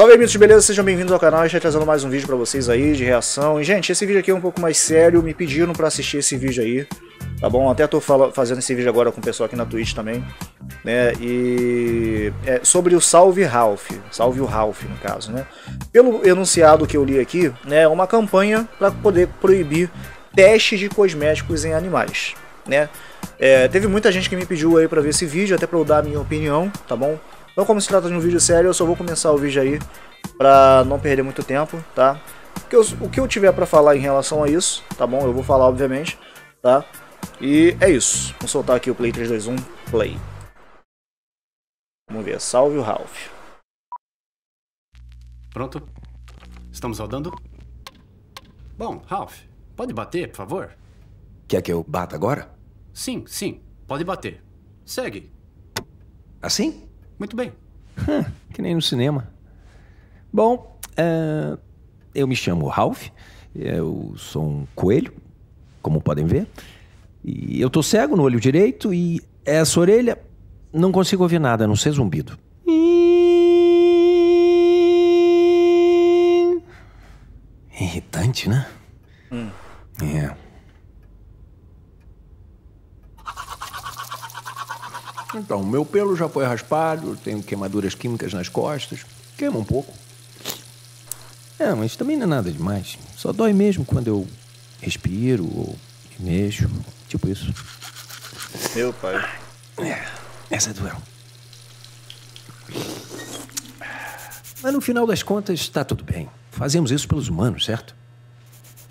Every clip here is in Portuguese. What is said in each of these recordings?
Salve amigos, beleza? Sejam bem-vindos ao canal, estou trazendo mais um vídeo pra vocês aí de reação. E, gente, esse vídeo aqui é um pouco mais sério, me pediram pra assistir esse vídeo aí, tá bom? Até tô fazendo esse vídeo agora com o pessoal aqui na Twitch também, né? E... É sobre o Salve Ralph, Salve o Ralph, no caso, né? Pelo enunciado que eu li aqui, né, é uma campanha pra poder proibir testes de cosméticos em animais, né? É, teve muita gente que me pediu aí pra ver esse vídeo, até pra eu dar a minha opinião, tá bom? Então, como se trata de um vídeo sério, eu só vou começar o vídeo aí pra não perder muito tempo, tá? O que eu, o que eu tiver pra falar em relação a isso, tá bom? Eu vou falar, obviamente, tá? E é isso. Vamos soltar aqui o Play 321 Play. Vamos ver. Salve o Ralph. Pronto? Estamos rodando? Bom, Ralph, pode bater, por favor? Quer que eu bata agora? Sim, sim. Pode bater. Segue. Assim? Muito bem. que nem no cinema. Bom, é, eu me chamo Ralph, eu sou um coelho, como podem ver. E eu tô cego no olho direito e essa orelha não consigo ouvir nada, a não ser zumbido. Irritante, né? Hum. É. Então, meu pelo já foi raspado, tenho queimaduras químicas nas costas, queima um pouco. É, mas também não é nada demais. Só dói mesmo quando eu respiro ou me mexo, tipo isso. Meu pai. É, essa é doeu. Mas no final das contas, está tudo bem. Fazemos isso pelos humanos, certo?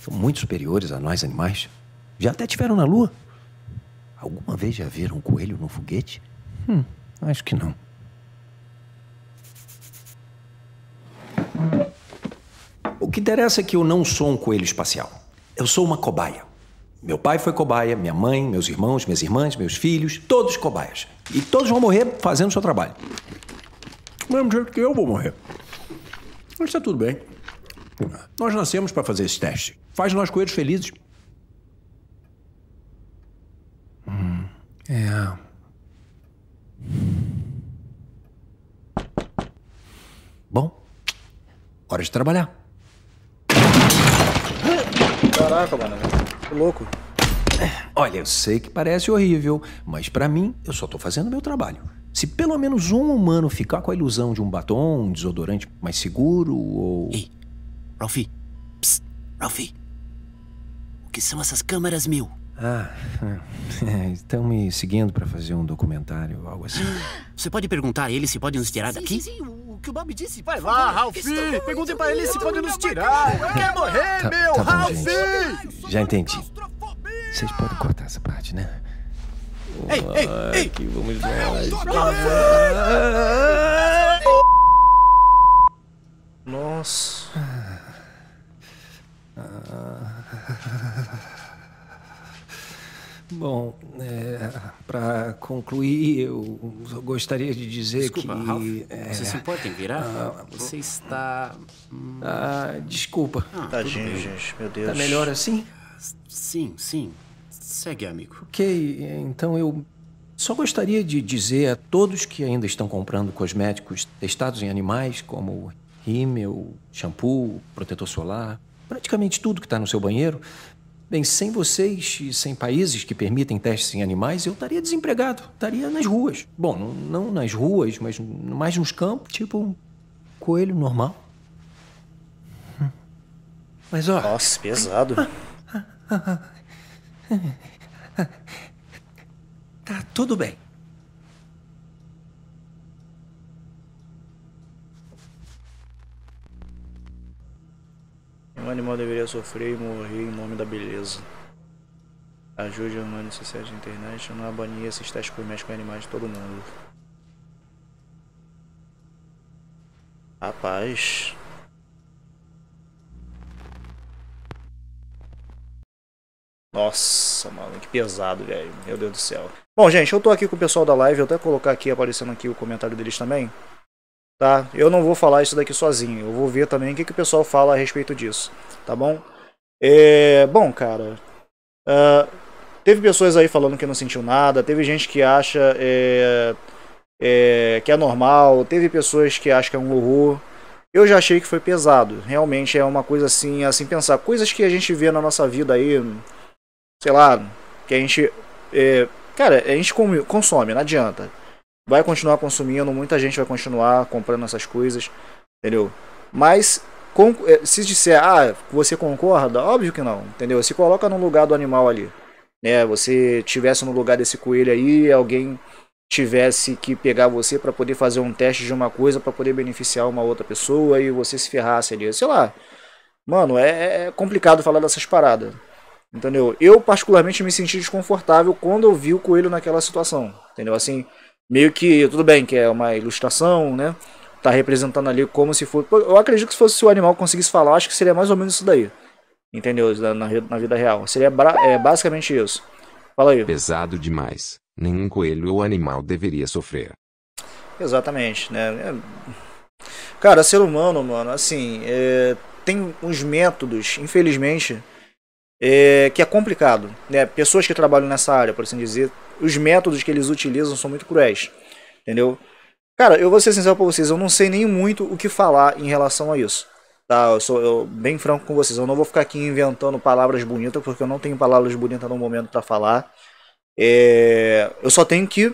São muito superiores a nós animais. Já até tiveram na Lua. Alguma vez já viram um coelho no foguete? Hum, acho que não. O que interessa é que eu não sou um coelho espacial. Eu sou uma cobaia. Meu pai foi cobaia, minha mãe, meus irmãos, minhas irmãs, meus filhos, todos cobaias. E todos vão morrer fazendo o seu trabalho. Do mesmo jeito que eu vou morrer. Mas está tudo bem. Nós nascemos para fazer esse teste. Faz nós coelhos felizes. É. Bom, hora de trabalhar. Caraca, mano. Que louco. Olha, eu sei que parece horrível, mas para mim eu só tô fazendo meu trabalho. Se pelo menos um humano ficar com a ilusão de um batom, um desodorante mais seguro ou. Ei, Ralphie. Psst, Ralphie. O que são essas câmeras mil? Ah, é, estão me seguindo para fazer um documentário algo assim. Você pode perguntar a ele se pode nos tirar sim, daqui? Sim, sim, o que o Bob disse. Vai lá, Ralph! Perguntem para ele se pode nos tirar! Eu quer tá, morrer, tá, meu! Tá bom, Ralph! Gente. Já entendi. Vocês podem cortar essa parte, né? Ei, ei, ei! Aqui vamos lá. Nossa. Ah. ah. Bom, é, para concluir, eu gostaria de dizer desculpa, que. Ralph, é, você se importa em virar? Ah, você está. Hum, ah, desculpa. Ah, Tadinho, gente, meu Deus. Tá melhor assim? Sim, sim. Segue, amigo. Ok, então eu só gostaria de dizer a todos que ainda estão comprando cosméticos testados em animais, como rímel, shampoo, protetor solar, praticamente tudo que está no seu banheiro, Bem, sem vocês e sem países que permitem testes em animais, eu estaria desempregado, estaria nas ruas. Bom, não, não nas ruas, mas mais nos campos, tipo um coelho normal. Mas ó. Nossa, pesado. Tá tudo bem. Um animal deveria sofrer e morrer em nome da beleza. Ajude a de Sociedade International a banir esses testes comerciais com animais de todo mundo. Rapaz. Nossa, mano, que pesado, velho. Meu Deus do céu. Bom, gente, eu tô aqui com o pessoal da live. Eu até colocar aqui, aparecendo aqui o comentário deles também tá? Eu não vou falar isso daqui sozinho, eu vou ver também o que, que o pessoal fala a respeito disso, tá bom? É, bom, cara, uh, teve pessoas aí falando que não sentiu nada, teve gente que acha é, é, que é normal, teve pessoas que acham que é um horror. Eu já achei que foi pesado, realmente é uma coisa assim, assim pensar, coisas que a gente vê na nossa vida aí, sei lá, que a gente, é, cara, a gente consome, não adianta vai continuar consumindo, muita gente vai continuar comprando essas coisas, entendeu? Mas eh, se disser, ah, você concorda? Óbvio que não, entendeu? Se coloca no lugar do animal ali, né? Você tivesse no lugar desse coelho aí, alguém tivesse que pegar você para poder fazer um teste de uma coisa para poder beneficiar uma outra pessoa e você se ferrasse ali, sei lá. Mano, é, é, é complicado falar dessas paradas. Entendeu? Eu particularmente me senti desconfortável quando eu vi o coelho naquela situação, entendeu? Assim, meio que tudo bem que é uma ilustração, né? Tá representando ali como se fosse. Eu acredito que se fosse se o animal conseguisse falar, acho que seria mais ou menos isso daí. Entendeu? Na, na vida real. Seria é, basicamente isso. Fala aí. Pesado demais. Nenhum coelho ou animal deveria sofrer. Exatamente, né? É. Cara, ser humano, mano, assim, é... tem uns métodos, infelizmente, é... que é complicado. Né? Pessoas que trabalham nessa área, por assim dizer, os métodos que eles utilizam são muito cruéis. Entendeu? Cara, eu vou ser sincero pra vocês, eu não sei nem muito o que falar em relação a isso. Tá, eu sou eu, bem franco com vocês. Eu não vou ficar aqui inventando palavras bonitas, porque eu não tenho palavras bonitas no momento para falar. É, eu só tenho que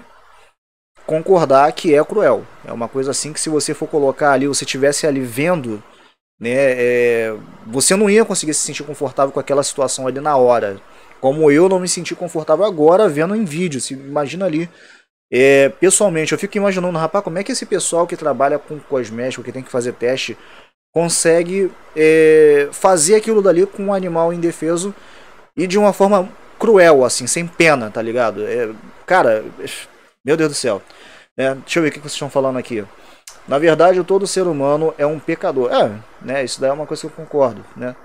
concordar que é cruel. É uma coisa assim que se você for colocar ali, você tivesse ali vendo, né, é, você não ia conseguir se sentir confortável com aquela situação ali na hora. Como eu não me senti confortável agora vendo em vídeo. Se imagina ali. É, pessoalmente, eu fico imaginando, rapaz, como é que esse pessoal que trabalha com cosmético, que tem que fazer teste, consegue é, fazer aquilo dali com um animal indefeso e de uma forma cruel, assim, sem pena, tá ligado? É, cara, meu Deus do céu. É, deixa eu ver o que vocês estão falando aqui. Na verdade, todo ser humano é um pecador. É, né? Isso daí é uma coisa que eu concordo, né?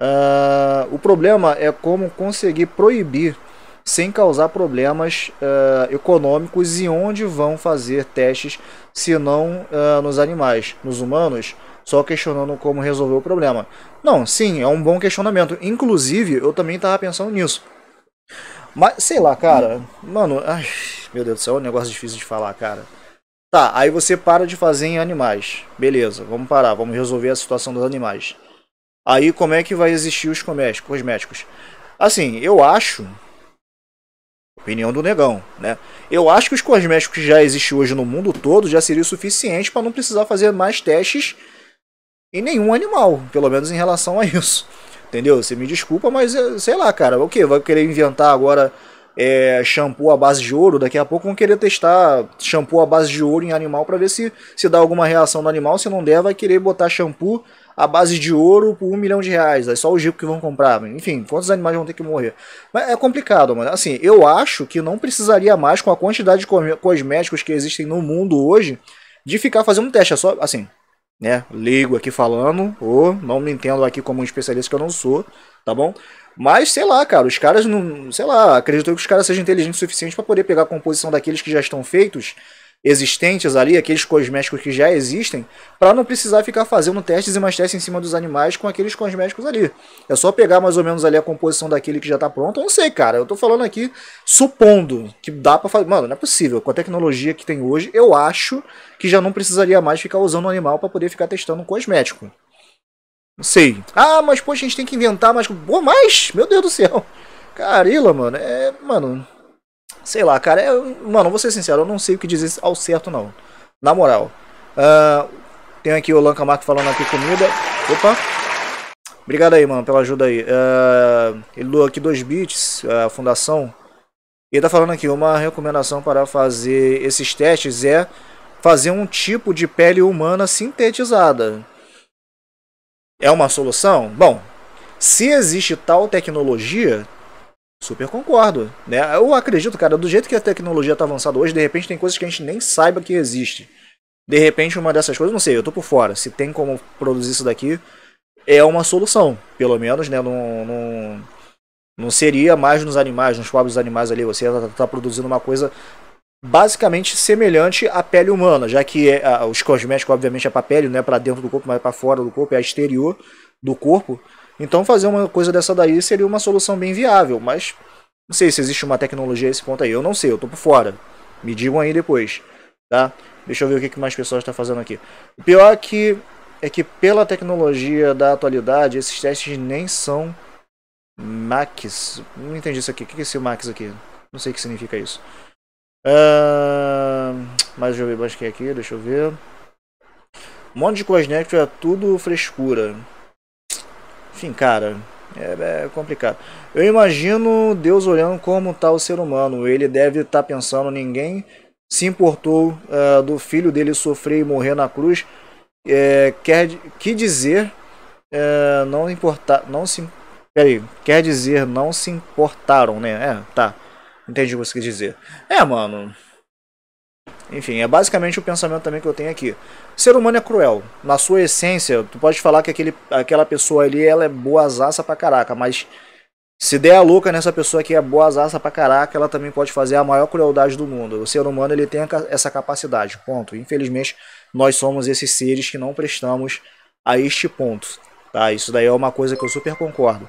Uh, o problema é como conseguir proibir sem causar problemas uh, econômicos e onde vão fazer testes, se não uh, nos animais, nos humanos, só questionando como resolver o problema. Não, sim, é um bom questionamento. Inclusive, eu também estava pensando nisso. Mas, sei lá, cara, mano, ai, meu Deus do céu, é um negócio difícil de falar, cara. Tá, aí você para de fazer em animais. Beleza, vamos parar, vamos resolver a situação dos animais. Aí como é que vai existir os cosméticos? Assim, eu acho. Opinião do negão, né? Eu acho que os cosméticos que já existem hoje no mundo todo já seria o suficiente para não precisar fazer mais testes em nenhum animal, pelo menos em relação a isso. Entendeu? Você me desculpa, mas eh, sei lá, cara, o que? Vai querer inventar agora é, shampoo à base de ouro? Daqui a pouco vão querer testar shampoo à base de ouro em animal para ver se, se dá alguma reação no animal. Se não der, vai querer botar shampoo a base de ouro por um milhão de reais. Aí só o Gico que vão comprar. Enfim, quantos animais vão ter que morrer? Mas é complicado, mano. Assim, eu acho que não precisaria mais, com a quantidade de cosméticos que existem no mundo hoje, de ficar fazendo um teste. É só, assim, né? Ligo aqui falando, ou não me entendo aqui como um especialista que eu não sou, tá bom? Mas sei lá, cara, os caras não. Sei lá, acredito que os caras sejam inteligentes o suficiente para poder pegar a composição daqueles que já estão feitos existentes ali, aqueles cosméticos que já existem, para não precisar ficar fazendo testes e mais testes em cima dos animais com aqueles cosméticos ali. É só pegar mais ou menos ali a composição daquele que já está pronto. Eu não sei, cara. Eu estou falando aqui supondo que dá para fazer. Mano, não é possível. Com a tecnologia que tem hoje, eu acho que já não precisaria mais ficar usando um animal para poder ficar testando um cosmético. Não sei. Ah, mas poxa, a gente tem que inventar mais. Pô, mais? Meu Deus do céu. Carila, mano. É, mano, Sei lá, cara. Eu, mano, vou ser sincero, eu não sei o que dizer ao certo, não. Na moral. Uh, ah, tem aqui o Lanca Marco falando aqui comida. Opa. Obrigado aí, mano, pela ajuda aí. Uh, ele doou aqui dois bits, a uh, fundação. E ele tá falando aqui, uma recomendação para fazer esses testes é fazer um tipo de pele humana sintetizada. É uma solução? Bom, se existe tal tecnologia, Super concordo, né? Eu acredito, cara, do jeito que a tecnologia tá avançada hoje, de repente tem coisas que a gente nem saiba que existe. De repente uma dessas coisas, não sei, eu tô por fora. Se tem como produzir isso daqui, é uma solução, pelo menos, né? Não, não, não seria mais nos animais, nos pobres animais ali. Você tá, tá produzindo uma coisa basicamente semelhante à pele humana, já que é, a, os cosméticos, obviamente, é pra pele, não é para dentro do corpo, mas é para fora do corpo, é exterior do corpo. Então fazer uma coisa dessa daí seria uma solução bem viável, mas não sei se existe uma tecnologia a esse ponto aí. Eu não sei, eu tô por fora. Me digam aí depois, tá? Deixa eu ver o que mais pessoas estão tá fazendo aqui. O pior é que, é que pela tecnologia da atualidade, esses testes nem são Max. Não entendi isso aqui. O que é esse Max aqui? Não sei o que significa isso. Uh, ah, mas deixa eu ver mais que aqui, deixa eu ver. Um monte de cosnecto né? é tudo frescura. Enfim, cara, é, é, complicado. Eu imagino Deus olhando como está o ser humano. Ele deve estar tá pensando, ninguém se importou uh, do filho dele sofrer e morrer na cruz. É, quer que dizer é, não importar, não se peraí, quer dizer não se importaram, né? É, tá. Entendi o que você quis dizer. É, mano. Enfim, é basicamente o pensamento também que eu tenho aqui. ser humano é cruel. Na sua essência, tu pode falar que aquele, aquela pessoa ali ela é boazaça pra caraca, mas se der a louca nessa pessoa que é boazaça pra caraca, ela também pode fazer a maior crueldade do mundo. O ser humano ele tem essa capacidade, ponto. Infelizmente, nós somos esses seres que não prestamos a este ponto. Tá? Isso daí é uma coisa que eu super concordo.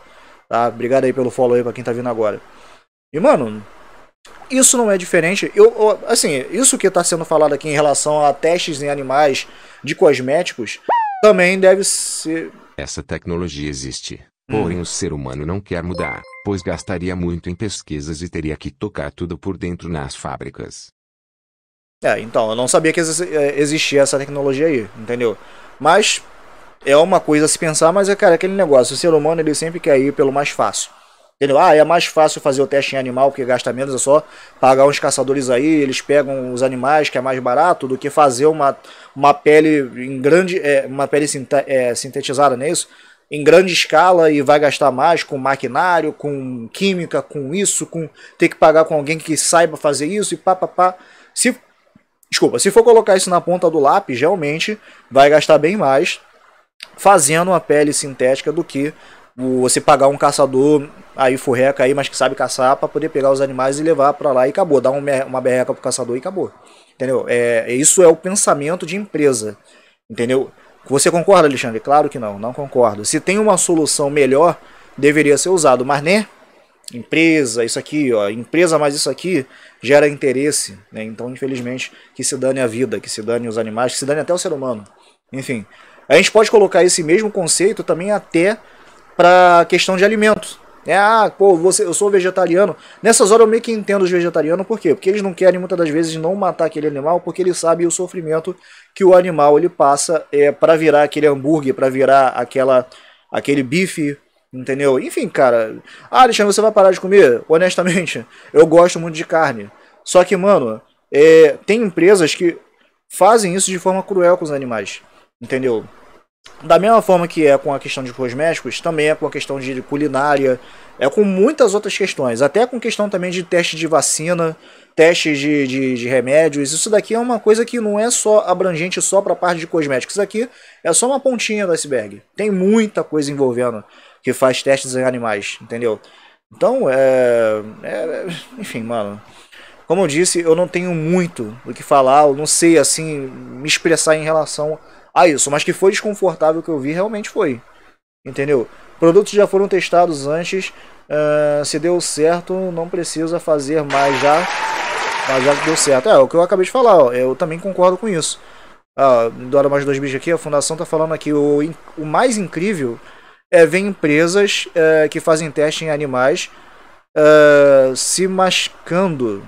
Tá? Obrigado aí pelo follow aí pra quem tá vindo agora. E, mano, isso não é diferente. Eu, eu assim, isso que está sendo falado aqui em relação a testes em animais de cosméticos também deve ser. Essa tecnologia existe. Porém, hum. o ser humano não quer mudar, pois gastaria muito em pesquisas e teria que tocar tudo por dentro nas fábricas. É, então, eu não sabia que é, existia essa tecnologia aí, entendeu? Mas é uma coisa a se pensar, mas é, cara, aquele negócio, o ser humano ele sempre quer ir pelo mais fácil. Entendeu? Ah, é mais fácil fazer o teste em animal porque gasta menos, é só pagar uns caçadores aí, eles pegam os animais que é mais barato do que fazer uma, uma pele em grande, é, uma pele é, sintetizada nisso, é em grande escala e vai gastar mais com maquinário, com química, com isso, com ter que pagar com alguém que saiba fazer isso e pá, pá, pá. Se, desculpa, se for colocar isso na ponta do lápis, realmente vai gastar bem mais fazendo uma pele sintética do que você pagar um caçador aí furreca aí, mas que sabe caçar, para poder pegar os animais e levar para lá e acabou. Dar uma berreca pro caçador e acabou. Entendeu? É, é, isso é o pensamento de empresa. Entendeu? Você concorda, Alexandre? Claro que não, não concordo. Se tem uma solução melhor, deveria ser usado, mas né? Empresa, isso aqui, ó, empresa mais isso aqui gera interesse, né? Então, infelizmente, que se dane a vida, que se dane os animais, que se dane até o ser humano. Enfim, a gente pode colocar esse mesmo conceito também até para questão de alimentos. É, ah, pô, você, eu sou vegetariano. Nessas horas eu meio que entendo os vegetarianos, por quê? Porque eles não querem muitas das vezes não matar aquele animal, porque eles sabem o sofrimento que o animal ele passa é, para virar aquele hambúrguer, para virar aquela, aquele bife, entendeu? Enfim, cara. Ah, Alexandre, você vai parar de comer? Honestamente, eu gosto muito de carne. Só que, mano, é, tem empresas que fazem isso de forma cruel com os animais, entendeu? Da mesma forma que é com a questão de cosméticos, também é com a questão de culinária, é com muitas outras questões, até com questão também de teste de vacina, testes de, de, de, remédios. Isso daqui é uma coisa que não é só abrangente só para a parte de cosméticos. Isso aqui é só uma pontinha do iceberg. Tem muita coisa envolvendo que faz testes em animais, entendeu? Então, é, é enfim, mano. Como eu disse, eu não tenho muito o que falar, eu não sei assim me expressar em relação a ah, isso. Mas que foi desconfortável que eu vi, realmente foi. Entendeu? Produtos já foram testados antes. Uh, se deu certo, não precisa fazer mais já. Mas já deu certo. É, é o que eu acabei de falar. Ó, eu também concordo com isso. Ah, Dora mais dois bichos aqui. A fundação tá falando aqui. O, o mais incrível é ver empresas eh, que fazem teste em animais eh, se mascando.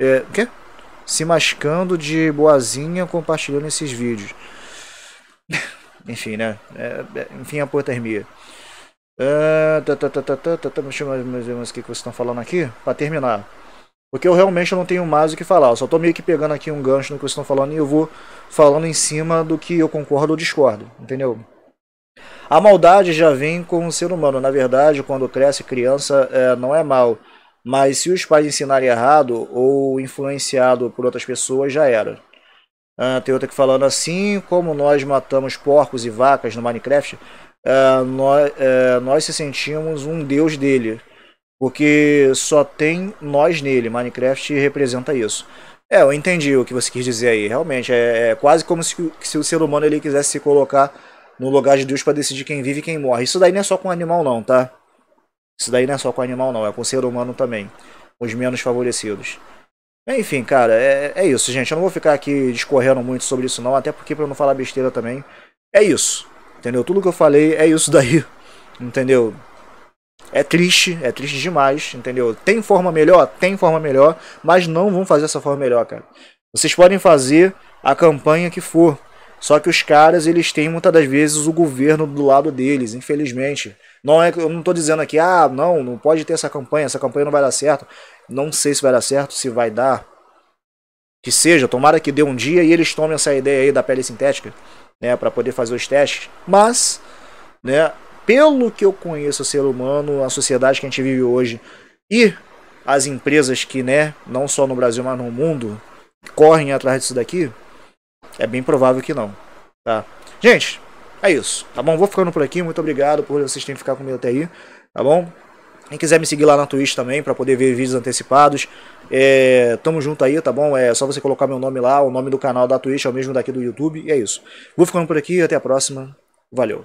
É, o quê? Se mascando de boazinha compartilhando esses vídeos enfim, né? É, é, enfim, a hipotermia. Ah, tá, tá, tá, deixa eu ver o que vocês estão falando aqui para terminar. Porque eu realmente não tenho mais o que falar. Eu só tô meio que pegando aqui um gancho no que vocês estão falando e eu vou falando em cima do que eu concordo ou discordo, entendeu? A maldade já vem com o ser humano. Na verdade, quando cresce criança, é, não é mal. Mas se os pais ensinarem errado ou influenciado por outras pessoas, já era. Uh, tem outra que falando assim como nós matamos porcos e vacas no Minecraft, uh, ah, nós, uh, eh, nós se sentimos um deus dele, porque só tem nós nele. Minecraft representa isso. É, eu entendi o que você quis dizer aí. Realmente é, é quase como se, se, o ser humano ele quisesse se colocar no lugar de Deus para decidir quem vive e quem morre. Isso daí não é só com animal não, tá? Isso daí não é só com animal não, é com ser humano também, os menos favorecidos. Enfim, cara, é, é isso, gente. Eu não vou ficar aqui discorrendo muito sobre isso, não, até porque pra não falar besteira também. É isso, entendeu? Tudo que eu falei é isso daí, entendeu? É triste, é triste demais, entendeu? Tem forma melhor? Tem forma melhor, mas não vão fazer essa forma melhor, cara. Vocês podem fazer a campanha que for, só que os caras, eles têm muitas das vezes o governo do lado deles, infelizmente. Não é, eu não estou dizendo aqui, ah, não, não pode ter essa campanha, essa campanha não vai dar certo. Não sei se vai dar certo, se vai dar. Que seja, tomara que dê um dia e eles tomem essa ideia aí da pele sintética, né, para poder fazer os testes. Mas, né, pelo que eu conheço o ser humano, a sociedade que a gente vive hoje e as empresas que, né, não só no Brasil, mas no mundo, correm atrás disso daqui, é bem provável que não, tá? Gente, é isso, tá bom? Vou ficando por aqui, muito obrigado por vocês terem ficado comigo até aí, tá bom? Quem quiser me seguir lá na Twitch também para poder ver vídeos antecipados, é, tamo junto aí, tá bom? É só você colocar meu nome lá, o nome do canal da Twitch é o mesmo daqui do YouTube, e é isso. Vou ficando por aqui, até a próxima, valeu!